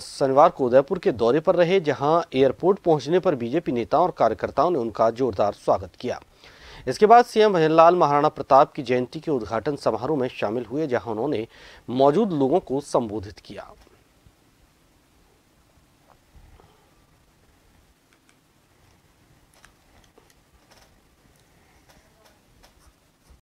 शनिवार को उदयपुर के दौरे पर रहे जहां एयरपोर्ट पहुंचने पर बीजेपी नेताओं और कार्यकर्ताओं ने उनका जोरदार स्वागत किया इसके बाद सीएम भजनलाल महाराणा प्रताप की जयंती के उद्घाटन समारोह में शामिल हुए जहां उन्होंने मौजूद लोगों को संबोधित किया